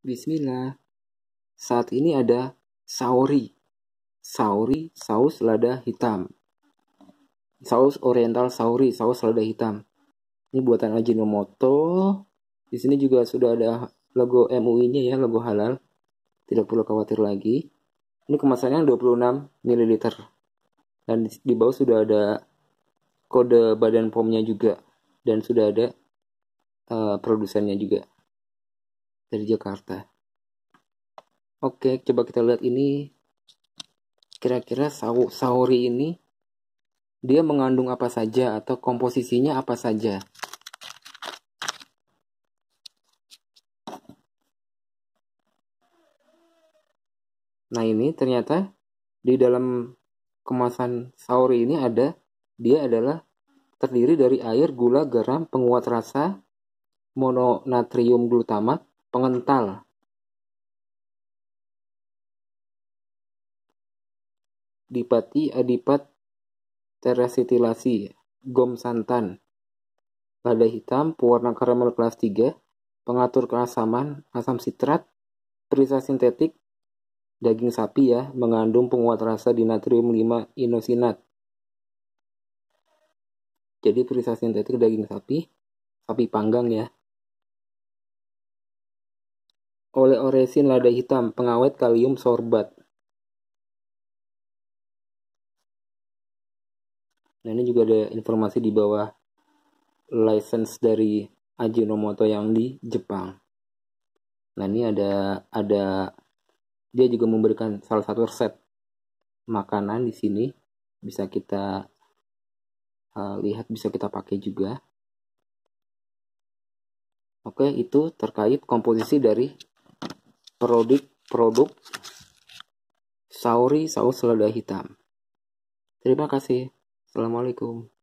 Bismillah. Saat ini ada saori. Saori, saus lada hitam. Saus oriental saori, saus lada hitam. Ini buatan Ajinomoto. Di sini juga sudah ada logo MUI-nya ya, logo halal. Tidak perlu khawatir lagi. Ini kemasannya 26 ml. Dan di bawah sudah ada kode badan pomnya juga dan sudah ada uh, produsennya juga dari Jakarta. Oke, coba kita lihat ini kira-kira sauri ini dia mengandung apa saja atau komposisinya apa saja. Nah ini ternyata di dalam kemasan sauri ini ada dia adalah terdiri dari air, gula, garam, penguat rasa, mononatrium glutamat, pengental Dipati Adipat Terasitilasi Gom Santan Lada hitam, pewarna karamel kelas 3, pengatur keasaman, asam sitrat, perisa sintetik, daging sapi ya, mengandung penguat rasa di natrium 5 inosinat. Jadi perisa sintetik daging sapi, sapi panggang ya, oleh orisin lada hitam, pengawet kalium sorbat. Nah ini juga ada informasi di bawah license dari Ajinomoto yang di Jepang. Nah ini ada ada dia juga memberikan salah satu resep makanan di sini bisa kita uh, lihat bisa kita pakai juga. Oke itu terkait komposisi dari produk produk sauri saus selada hitam. Terima kasih. Assalamualaikum.